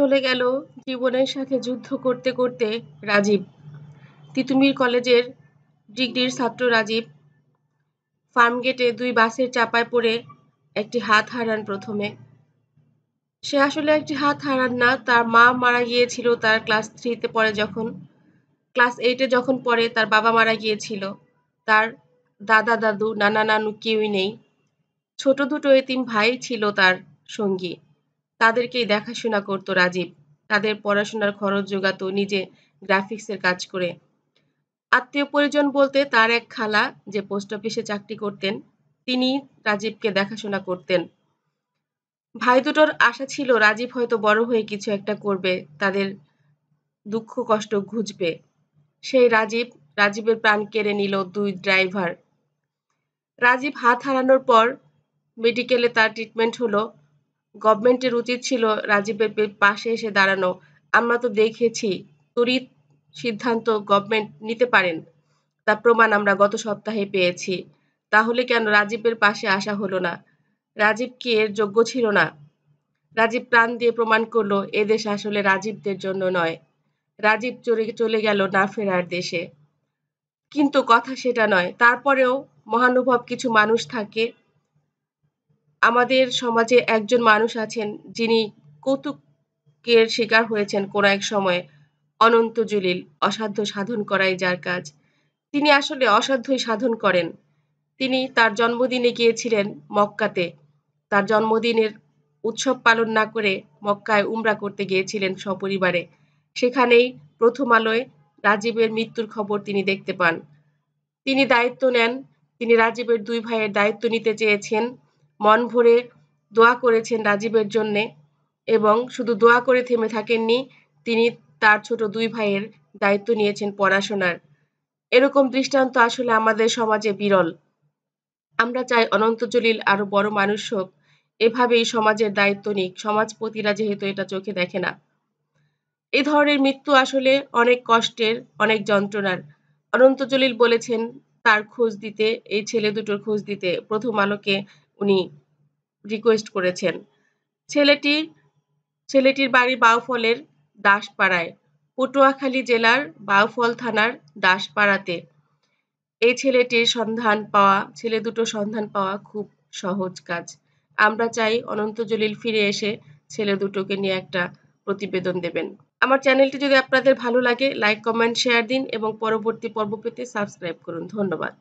চলে গেল জীবনের সাথে যুদ্ধ করতে করতে রাজীব তিতুমির কলেজের ডিগ্রির ছাত্র রাজীব ফার্মগেটে দুই বাসের চাপায় পড়ে একটি হাত হারান প্রথমে সে আসলে একটি হাত হারান না তার মা মারা গিয়েছিল তার ক্লাস থ্রিতে পড়ে যখন ক্লাস এইটে যখন পড়ে তার বাবা মারা গিয়েছিল তার দাদা দাদু নানা নানু কেউই নেই ছোট দুটো এতিম তিন ভাই ছিল তার সঙ্গী তাদেরকেই দেখাশোনা করত রাজীব তাদের পড়াশোনার খরচ যোগাতো নিজে গ্রাফিক্সের কাজ করে আত্মীয় পরিজন বলতে তার এক খালা যে পোস্ট অফিসে চাকরি করতেন তিনি রাজীবকে দেখাশোনা করতেন ভাই দুটোর আশা ছিল রাজীব হয়তো বড় হয়ে কিছু একটা করবে তাদের দুঃখ কষ্ট ঘুচবে সেই রাজীব রাজীবের প্রাণ কেড়ে নিল দুই ড্রাইভার রাজীব হাত হারানোর পর মেডিকেলে তার ট্রিটমেন্ট হলো গভর্নমেন্টের উচিত ছিল রাজীবের পাশে এসে দাঁড়ানো আমরা তো দেখেছি তড়িৎ সিদ্ধান্ত গভর্নমেন্ট নিতে পারেন তার প্রমাণ আমরা গত সপ্তাহে পেয়েছি তাহলে কেন রাজীবের পাশে আসা হলো না রাজীব কি এর যোগ্য ছিল না রাজীব প্রাণ দিয়ে প্রমাণ করলো এদেশ আসলে রাজীবদের জন্য নয় রাজীব চলে চলে গেল না ফেরার দেশে কিন্তু কথা সেটা নয় তারপরেও মহানুভব কিছু মানুষ থাকে আমাদের সমাজে একজন মানুষ আছেন যিনি কৌতুকের শিকার হয়েছেন কোনো এক সময়ে অনন্ত জলিল অসাধ্য সাধন করাই যার কাজ তিনি আসলে অসাধ্যই সাধন করেন তিনি তার জন্মদিনে গিয়েছিলেন মক্কাতে তার জন্মদিনের উৎসব পালন না করে মক্কায় উমরা করতে গিয়েছিলেন সপরিবারে সেখানেই প্রথম আলোয় রাজীবের মৃত্যুর খবর তিনি দেখতে পান তিনি দায়িত্ব নেন তিনি রাজীবের দুই ভাইয়ের দায়িত্ব নিতে চেয়েছেন মন ভরে দোয়া করেছেন রাজীবের জন্যে এবং শুধু দোয়া করে থেমে থাকেননি তিনি তার ছোট দুই ভাইয়ের দায়িত্ব নিয়েছেন পড়াশোনার এরকম দৃষ্টান্ত আসলে আমাদের সমাজে বিরল আমরা চাই অনন্ত জলিল আরও বড় মানুষ হোক এভাবেই সমাজের দায়িত্ব নিক সমাজপতিরা যেহেতু এটা চোখে দেখে না এ ধরনের মৃত্যু আসলে অনেক কষ্টের অনেক যন্ত্রণার অনন্ত জলিল বলেছেন তার খোঁজ দিতে এই ছেলে দুটোর খোঁজ দিতে প্রথম আলোকে উনি রিকোয়েস্ট করেছেন ছেলেটি ছেলেটির বাড়ি বাউফলের দাসপাড়ায় পটুয়াখালী জেলার বাউফল থানার দাসপাড়াতে এই ছেলেটির সন্ধান পাওয়া ছেলে দুটো সন্ধান পাওয়া খুব সহজ কাজ আমরা চাই অনন্ত জলিল ফিরে এসে ছেলে দুটোকে নিয়ে একটা প্রতিবেদন দেবেন আমার চ্যানেলটি যদি আপনাদের ভালো লাগে লাইক কমেন্ট শেয়ার দিন এবং পরবর্তী পর্ব পেতে সাবস্ক্রাইব করুন ধন্যবাদ